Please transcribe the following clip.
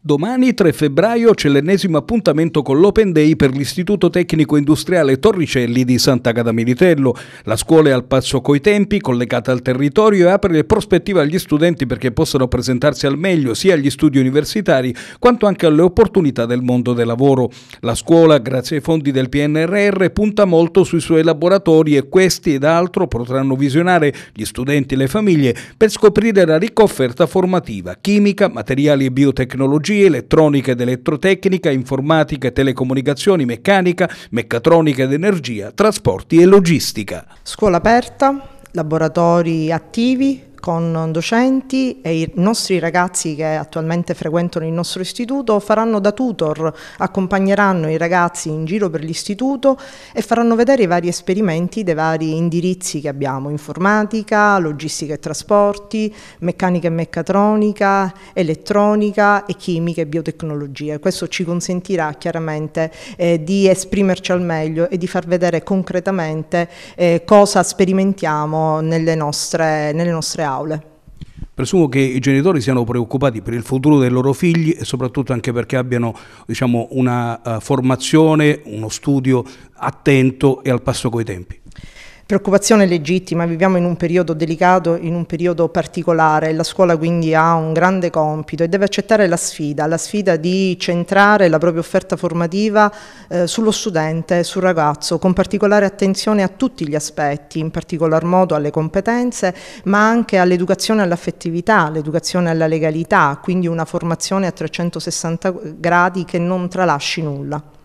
Domani 3 febbraio c'è l'ennesimo appuntamento con l'Open Day per l'Istituto Tecnico Industriale Torricelli di Sant'Agata Militello. La scuola è al passo coi tempi, collegata al territorio e apre le prospettive agli studenti perché possano presentarsi al meglio sia agli studi universitari quanto anche alle opportunità del mondo del lavoro. La scuola, grazie ai fondi del PNRR, punta molto sui suoi laboratori e questi ed altro potranno visionare gli studenti e le famiglie per scoprire la ricca offerta formativa, chimica, materiali e biotecnologia tecnologie, elettronica ed elettrotecnica, informatica e telecomunicazioni, meccanica, meccatronica ed energia, trasporti e logistica. Scuola aperta, laboratori attivi, con docenti e i nostri ragazzi che attualmente frequentano il nostro istituto faranno da tutor, accompagneranno i ragazzi in giro per l'istituto e faranno vedere i vari esperimenti dei vari indirizzi che abbiamo, informatica, logistica e trasporti, meccanica e meccatronica, elettronica e chimica e biotecnologia. Questo ci consentirà chiaramente eh, di esprimerci al meglio e di far vedere concretamente eh, cosa sperimentiamo nelle nostre, nelle nostre aule. Presumo che i genitori siano preoccupati per il futuro dei loro figli e soprattutto anche perché abbiano diciamo, una uh, formazione, uno studio attento e al passo coi tempi preoccupazione legittima, viviamo in un periodo delicato, in un periodo particolare, la scuola quindi ha un grande compito e deve accettare la sfida, la sfida di centrare la propria offerta formativa eh, sullo studente, sul ragazzo, con particolare attenzione a tutti gli aspetti, in particolar modo alle competenze, ma anche all'educazione all'affettività, all'educazione alla legalità, quindi una formazione a 360 gradi che non tralasci nulla.